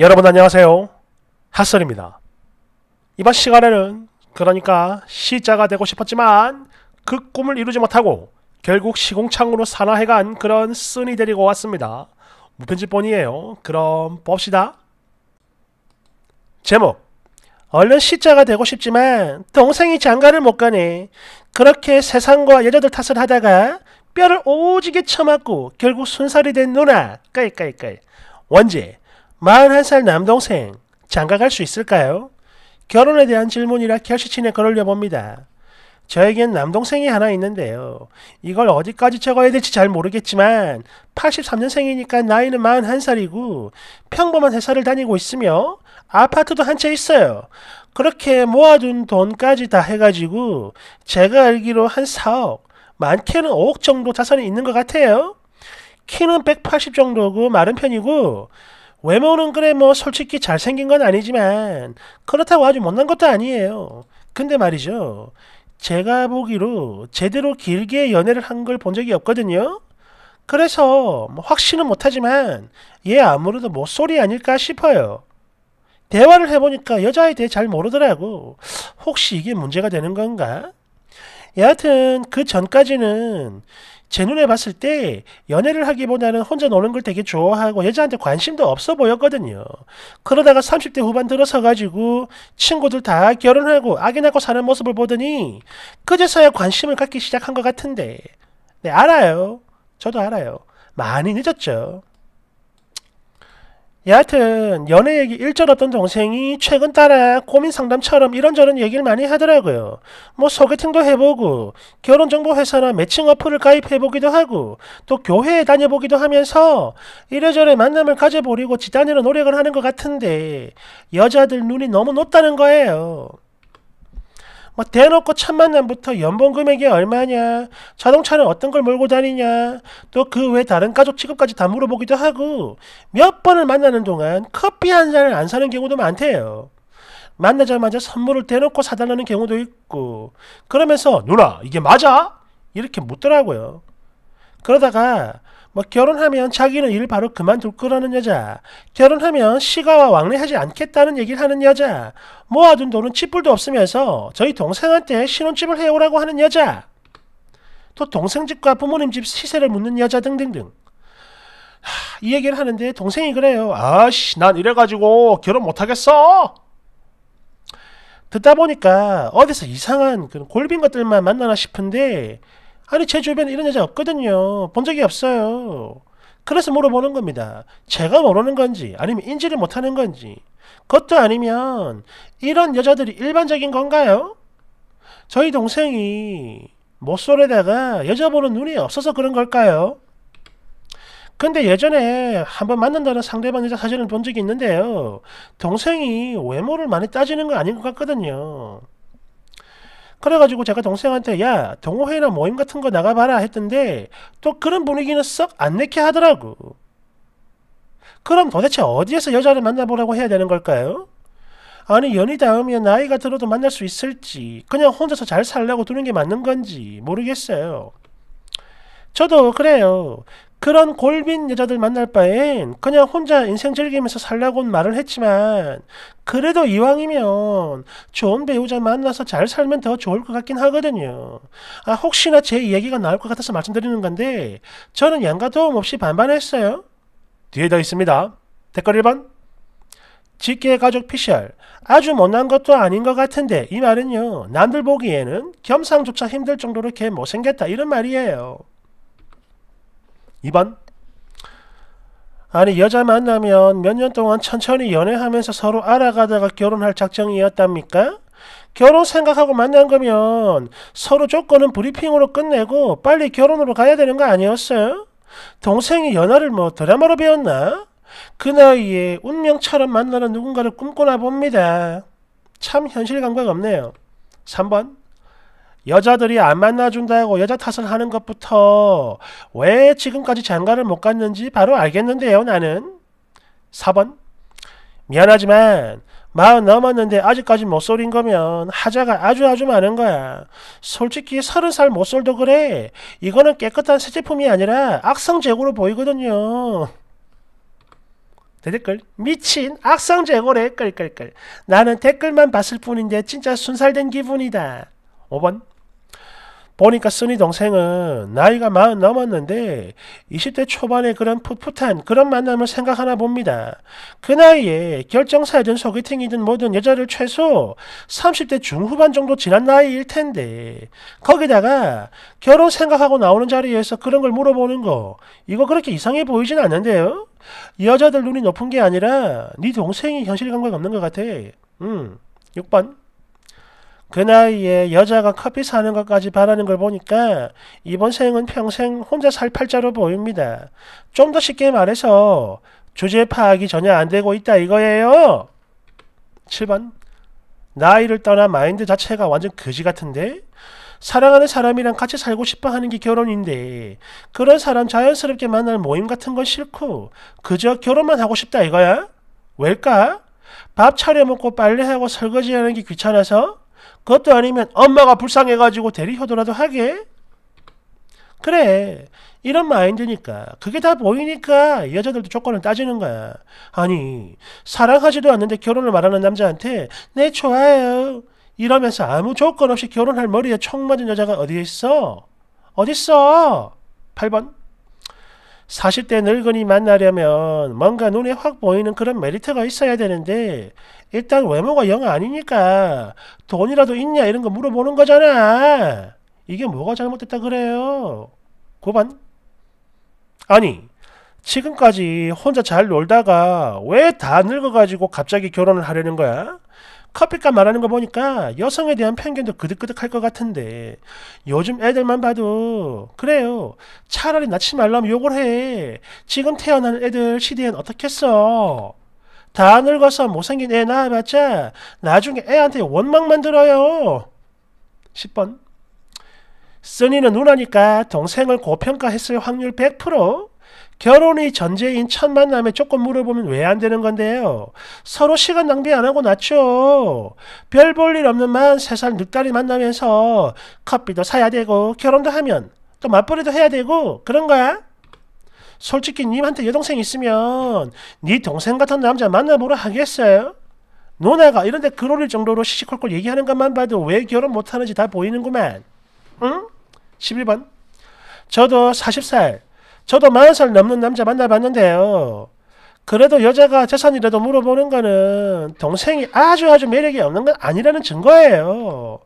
여러분 안녕하세요. 핫설입니다. 이번 시간에는 그러니까 시자가 되고 싶었지만 그 꿈을 이루지 못하고 결국 시공창으로 산화해간 그런 쓴이 데리고 왔습니다. 무편집본이에요. 그럼 봅시다. 제목 얼른 시자가 되고 싶지만 동생이 장가를 못가니 그렇게 세상과 여자들 탓을 하다가 뼈를 오지게 쳐맞고 결국 순살이 된 누나. 까이까이까이. 원제 41살 남동생, 장가 갈수 있을까요? 결혼에 대한 질문이라 결시친에 글을 려봅니다. 저에겐 남동생이 하나 있는데요. 이걸 어디까지 적어야 될지 잘 모르겠지만 83년생이니까 나이는 41살이고 평범한 회사를 다니고 있으며 아파트도 한 채 있어요. 그렇게 모아둔 돈까지 다 해가지고 제가 알기로 한 4억, 많게는 5억 정도 자산이 있는 것 같아요. 키는 180 정도고 마른 편이고 외모는 그래 뭐 솔직히 잘생긴 건 아니지만 그렇다고 아주 못난 것도 아니에요. 근데 말이죠. 제가 보기로 제대로 길게 연애를 한 걸 본 적이 없거든요. 그래서 뭐 확신은 못하지만 얘 아무래도 못소리 아닐까 싶어요. 대화를 해보니까 여자에 대해 잘 모르더라고. 혹시 이게 문제가 되는 건가? 여하튼 그 전까지는 제 눈에 봤을 때 연애를 하기보다는 혼자 노는 걸 되게 좋아하고 여자한테 관심도 없어 보였거든요. 그러다가 30대 후반 들어서가지고 친구들 다 결혼하고 아기 낳고 사는 모습을 보더니 그제서야 관심을 갖기 시작한 것 같은데 네 알아요. 저도 알아요. 많이 늦었죠. 예, 여하튼 연애 얘기 일절 어떤 동생이 최근 따라 고민 상담처럼 이런저런 얘기를 많이 하더라고요. 뭐 소개팅도 해보고 결혼정보회사나 매칭 어플을 가입해보기도 하고 또 교회에 다녀보기도 하면서 이래저래 만남을 가져보려고 지단으로 노력을 하는 것 같은데 여자들 눈이 너무 높다는 거예요. 뭐 대놓고 천만 원부터 연봉 금액이 얼마냐, 자동차는 어떤 걸 몰고 다니냐, 또 그 외 다른 가족 취급까지 다 물어보기도 하고 몇 번을 만나는 동안 커피 한 잔을 안 사는 경우도 많대요. 만나자마자 선물을 대놓고 사달라는 경우도 있고 그러면서 누나 이게 맞아? 이렇게 묻더라고요. 그러다가 뭐 결혼하면 자기는 일 바로 그만둘 거라는 여자, 결혼하면 시가와 왕래하지 않겠다는 얘기를 하는 여자, 모아둔 돈은 찌뿔도 없으면서 저희 동생한테 신혼집을 해오라고 하는 여자, 또 동생 집과 부모님 집 시세를 묻는 여자 등등등. 하, 이 얘기를 하는데 동생이 그래요. 아씨, 난 이래가지고 결혼 못하겠어! 듣다 보니까 어디서 이상한 그런 골빈 것들만 만나나 싶은데 아니 제 주변에 이런 여자 없거든요. 본 적이 없어요. 그래서 물어보는 겁니다. 제가 모르는 건지 아니면 인지를 못하는 건지 그것도 아니면 이런 여자들이 일반적인 건가요? 저희 동생이 모쏠에다가 여자 보는 눈이 없어서 그런 걸까요? 근데 예전에 한번 만난다는 상대방 여자 사진을 본 적이 있는데요. 동생이 외모를 많이 따지는 거 아닌 것 같거든요. 그래가지고 제가 동생한테 야 동호회나 모임 같은 거 나가봐라 했던데 또 그런 분위기는 썩 안 내게 하더라고. 그럼 도대체 어디에서 여자를 만나보라고 해야 되는 걸까요? 아니 연이 닿으면 나이가 들어도 만날 수 있을지 그냥 혼자서 잘 살려고 두는 게 맞는 건지 모르겠어요. 저도 그래요. 그런 골빈 여자들 만날 바엔 그냥 혼자 인생 즐기면서 살라고는 말을 했지만 그래도 이왕이면 좋은 배우자 만나서 잘 살면 더 좋을 것 같긴 하거든요. 아 혹시나 제 이야기가 나올 것 같아서 말씀드리는 건데 저는 양가 도움 없이 반반했어요. 뒤에 더 있습니다. 댓글 1번 직계 가족 피셜 아주 못난 것도 아닌 것 같은데 이 말은요 남들 보기에는 겸상조차 힘들 정도로 개 못생겼다 이런 말이에요. 2번 아니 여자 만나면 몇 년 동안 천천히 연애하면서 서로 알아가다가 결혼할 작정이었답니까? 결혼 생각하고 만난 거면 서로 조건은 브리핑으로 끝내고 빨리 결혼으로 가야 되는 거 아니었어요? 동생이 연하를 뭐 드라마로 배웠나? 그 나이에 운명처럼 만나는 누군가를 꿈꾸나 봅니다. 참 현실 감각 없네요. 3번 여자들이 안 만나준다고 여자 탓을 하는 것부터 왜 지금까지 장가를 못 갔는지 바로 알겠는데요, 나는. 4번. 미안하지만 마흔 넘었는데 아직까지 못쏠인 거면 하자가 아주 아주 많은 거야. 솔직히 서른 살 못쏠도 그래. 이거는 깨끗한 새 제품이 아니라 악성재고로 보이거든요. 댓글 미친 악성재고래 끌끌끌 나는 댓글만 봤을 뿐인데 진짜 순살된 기분이다. 5번 보니까 쓰니 동생은 나이가 마흔 넘었는데 20대 초반의 그런 풋풋한 그런 만남을 생각하나 봅니다. 그 나이에 결정사이든 소개팅이든 뭐든 여자를 최소 30대 중후반 정도 지난 나이일 텐데 거기다가 결혼 생각하고 나오는 자리에서 그런 걸 물어보는 거 이거 그렇게 이상해 보이진 않는데요? 여자들 눈이 높은 게 아니라 네 동생이 현실감각 없는 것 같아. 음, 6번. 그 나이에 여자가 커피 사는 것까지 바라는 걸 보니까 이번 생은 평생 혼자 살 팔자로 보입니다. 좀 더 쉽게 말해서 주제 파악이 전혀 안 되고 있다 이거예요. 7번 나이를 떠나 마인드 자체가 완전 거지 같은데 사랑하는 사람이랑 같이 살고 싶어 하는 게 결혼인데 그런 사람 자연스럽게 만날 모임 같은 건 싫고 그저 결혼만 하고 싶다 이거야? 왜일까? 밥 차려 먹고 빨래하고 설거지하는 게 귀찮아서? 그것도 아니면 엄마가 불쌍해가지고 데리효도라도 하게? 그래 이런 마인드니까 그게 다 보이니까 여자들도 조건을 따지는 거야 아니 사랑하지도 않는데 결혼을 말하는 남자한테 내 좋아요 이러면서 아무 조건 없이 결혼할 머리에 총 맞은 여자가 어디 있어? 어딨어? 8번 40대 늙은이 만나려면 뭔가 눈에 확 보이는 그런 메리트가 있어야 되는데 일단 외모가 영 아니니까 돈이라도 있냐 이런 거 물어보는 거잖아. 이게 뭐가 잘못됐다 그래요? 고반? 아니 지금까지 혼자 잘 놀다가 왜 다 늙어가지고 갑자기 결혼을 하려는 거야? 커피값 말하는 거 보니까 여성에 대한 편견도 그득그득할 것 같은데 요즘 애들만 봐도 그래요. 차라리 낳지 말라면 욕을 해. 지금 태어나는 애들 시대엔 어떻겠어. 다 늙어서 못생긴 애 낳아봤자 나중에 애한테 원망만 들어요. 10번 써니는 누나니까 동생을 고평가했을 확률 100% 결혼이 전제인 첫 만남에 조금 물어보면 왜 안 되는 건데요. 서로 시간 낭비 안 하고 낳죠. 별 볼 일 없는 만 세 살늦다리 만나면서 커피도 사야 되고 결혼도 하면 또 맞벌이도 해야 되고 그런 거야. 솔직히 님한테 여동생 있으면 네 동생 같은 남자 만나보라 하겠어요? 누나가 이런데 그럴 정도로 시시콜콜 얘기하는 것만 봐도 왜 결혼 못하는지 다 보이는구만. 응? 11번. 저도 40살 저도 40살 넘는 남자 만나봤는데요. 그래도 여자가 재산이라도 물어보는 거는 동생이 아주 아주 매력이 없는 건 아니라는 증거예요.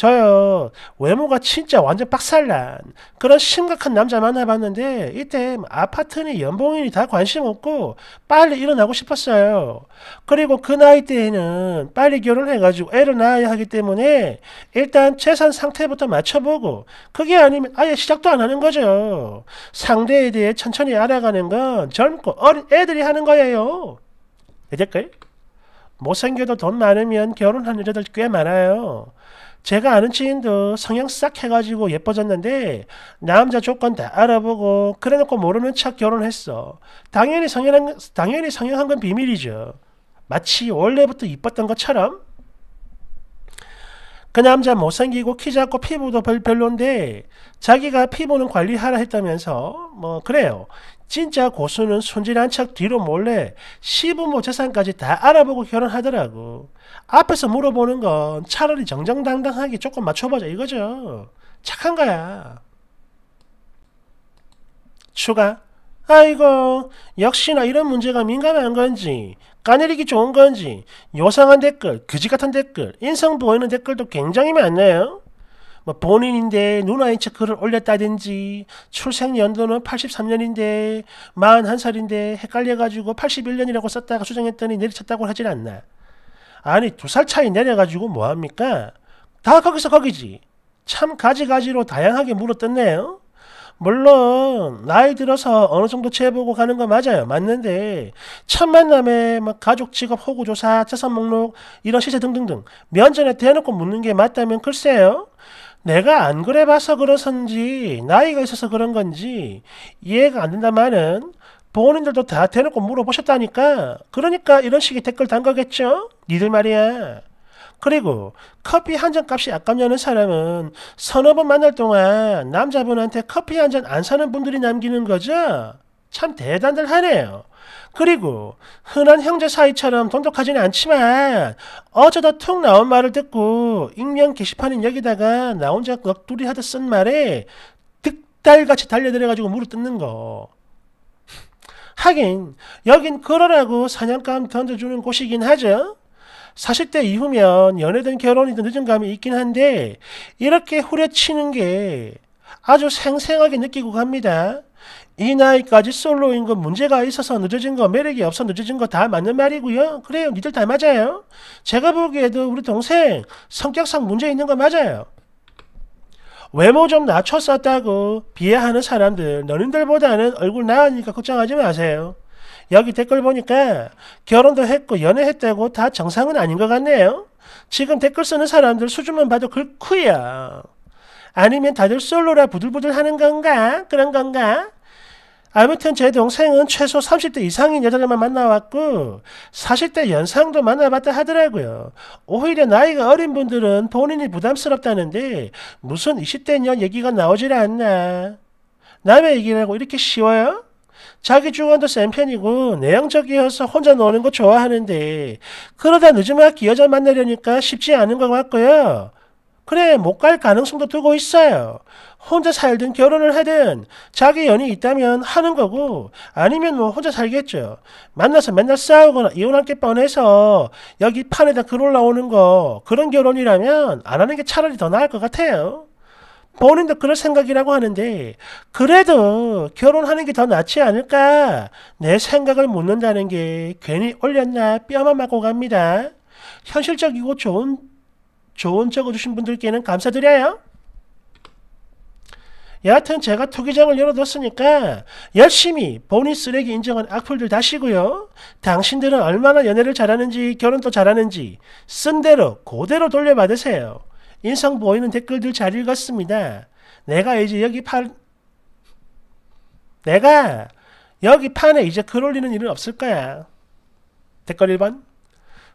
저요 외모가 진짜 완전 빡살난 그런 심각한 남자 만나봤는데 이때 아파트니 연봉이니 다 관심 없고 빨리 일어나고 싶었어요. 그리고 그 나이 때에는 빨리 결혼해가지고 애를 낳아야 하기 때문에 일단 재산 상태부터 맞춰보고 그게 아니면 아예 시작도 안 하는 거죠. 상대에 대해 천천히 알아가는 건 젊고 어린 애들이 하는 거예요. 이제걸? 못생겨도 돈 많으면 결혼하는 여자들 꽤 많아요. 제가 아는 지인도 성형 싹 해가지고 예뻐졌는데 남자 조건 다 알아보고 그래놓고 모르는 척 결혼했어. 당연히 성형한, 당연히 성형한 건 비밀이죠. 마치 원래부터 이뻤던 것처럼 그 남자 못생기고 키 작고 피부도 별, 별론데 자기가 피부는 관리하라 했다면서 뭐 그래요. 진짜 고수는 손질한척 뒤로 몰래 시부모 재산까지 다 알아보고 결혼하더라고. 앞에서 물어보는 건 차라리 정정당당하게 조금 맞춰보자 이거죠. 착한 거야. 추가 아이고 역시나 이런 문제가 민감한 건지 까내리기 좋은 건지 요상한 댓글, 그지 같은 댓글, 인성 보이는 댓글도 굉장히 많네요. 뭐 본인인데 누나인 척 글을 올렸다든지 출생 연도는 83년인데 41살인데 헷갈려가지고 81년이라고 썼다가 수정했더니 내리쳤다고 하진 않나. 아니 두 살 차이 내려가지고 뭐합니까? 다 거기서 거기지. 참 가지가지로 다양하게 물어뜯네요. 물론 나이 들어서 어느 정도 채보고 가는 거 맞아요. 맞는데 첫 만남에 막 가족 직업 호구 조사 자산 목록 이런 시세 등등등 면전에 대놓고 묻는 게 맞다면 글쎄요. 내가 안 그래 봐서 그러선지 나이가 있어서 그런 건지 이해가 안 된다마는 본인들도 다 대놓고 물어보셨다니까 그러니까 이런 식의 댓글 단 거겠죠? 니들 말이야. 그리고 커피 한 잔 값이 아깝냐는 사람은 서너 번 만날 동안 남자분한테 커피 한 잔 안 사는 분들이 남기는 거죠. 참 대단들 하네요. 그리고 흔한 형제 사이처럼 돈독하진 않지만 어쩌다 툭 나온 말을 듣고 익명 게시판인 여기다가 나 혼자 넋두리 하듯 쓴 말에 득달같이 달려들어가지고 물을 뜯는 거. 하긴 여긴 그러라고 사냥감 던져주는 곳이긴 하죠. 40대 이후면 연애든 결혼이든 늦은 감이 있긴 한데 이렇게 후려치는 게 아주 생생하게 느끼고 갑니다. 이 나이까지 솔로인 건 문제가 있어서 늦어진 거 매력이 없어 늦어진 거 다 맞는 말이고요. 그래요. 니들 다 맞아요. 제가 보기에도 우리 동생 성격상 문제 있는 거 맞아요. 외모 좀 낮췄었다고 비하하는 사람들 너님들보다는 얼굴 나으니까 걱정하지 마세요. 여기 댓글 보니까 결혼도 했고 연애했다고 다 정상은 아닌 것 같네요. 지금 댓글 쓰는 사람들 수준만 봐도 그렇크요 아니면 다들 솔로라 부들부들 하는 건가? 그런 건가? 아무튼 제 동생은 최소 30대 이상인 여자들만 만나왔고 40대 연상도 만나봤다 하더라고요. 오히려 나이가 어린 분들은 본인이 부담스럽다는데 무슨 20대년 얘기가 나오질 않나. 남의 얘기라고 이렇게 쉬워요? 자기 주관도 센 편이고 내향적이어서 혼자 노는 거 좋아하는데 그러다 늦은막기 여자 만나려니까 쉽지 않은 것 같고요. 그래 못 갈 가능성도 두고 있어요. 혼자 살든 결혼을 하든 자기 연이 있다면 하는 거고 아니면 뭐 혼자 살겠죠. 만나서 맨날 싸우거나 이혼할 게 뻔해서 여기 판에다 글 올라오는 거 그런 결혼이라면 안 하는 게 차라리 더 나을 것 같아요. 본인도 그럴 생각이라고 하는데 그래도 결혼하는 게 더 낫지 않을까 내 생각을 묻는다는 게 괜히 올렸나 뼈만 맞고 갑니다. 현실적이고 좋은 좋은 적어주신 분들께는 감사드려요. 여하튼 제가 투기장을 열어뒀으니까 열심히 본인 쓰레기 인정한 악플들 다시고요. 당신들은 얼마나 연애를 잘하는지 결혼도 잘하는지 쓴 대로 고대로 돌려받으세요. 인상 보이는 댓글들 잘 읽었습니다. 내가 이제 여기 팔, 내가 여기 판에 이제 글 올리는 일은 없을 거야. 댓글 1번.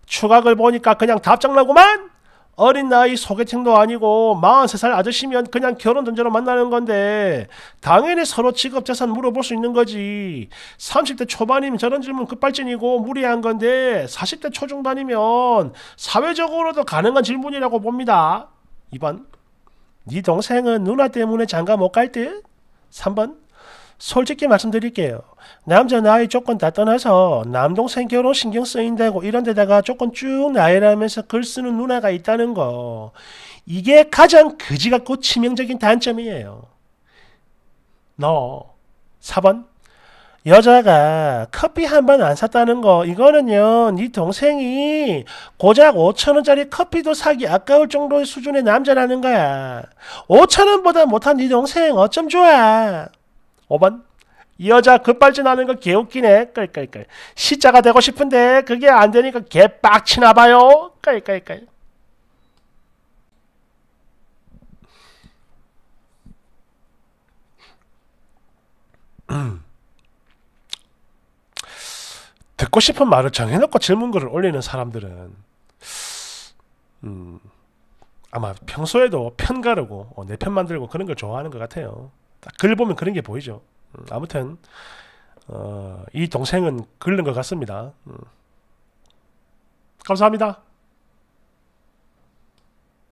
추각을 보니까 그냥 답장나고만 어린 나이 소개팅도 아니고 43살 아저씨면 그냥 결혼 전제로 만나는 건데 당연히 서로 직업 재산 물어볼 수 있는 거지 30대 초반이면 저런 질문 급발진이고 무리한 건데 40대 초중반이면 사회적으로도 가능한 질문이라고 봅니다 2번 네 동생은 누나 때문에 장가 못 갈 듯? 3번 솔직히 말씀드릴게요. 남자 나이 조건 다 떠나서 남동생 결혼 신경 쓰인다고 이런 데다가 조건 쭉 나열하면서 글 쓰는 누나가 있다는 거. 이게 가장 그지 같고 치명적인 단점이에요. 너 4번 여자가 커피 한 번 안 샀다는 거 이거는요 네 동생이 고작 5천원짜리 커피도 사기 아까울 정도의 수준의 남자라는 거야 5천원보다 못한 네 동생 어쩜 좋아 5번 이 여자 급발진하는 거 개웃기네 끌끌끌 시자가 되고 싶은데 그게 안 되니까 개빡치나 봐요 끌끌끌 듣고 싶은 말을 정해놓고 질문글을 올리는 사람들은 음, 아마 평소에도 편 가르고 어, 내편 만들고 그런 걸 좋아하는 것 같아요. 딱 글 보면 그런 게 보이죠. 음, 아무튼 어, 이 동생은 글른 것 같습니다. 음. 감사합니다.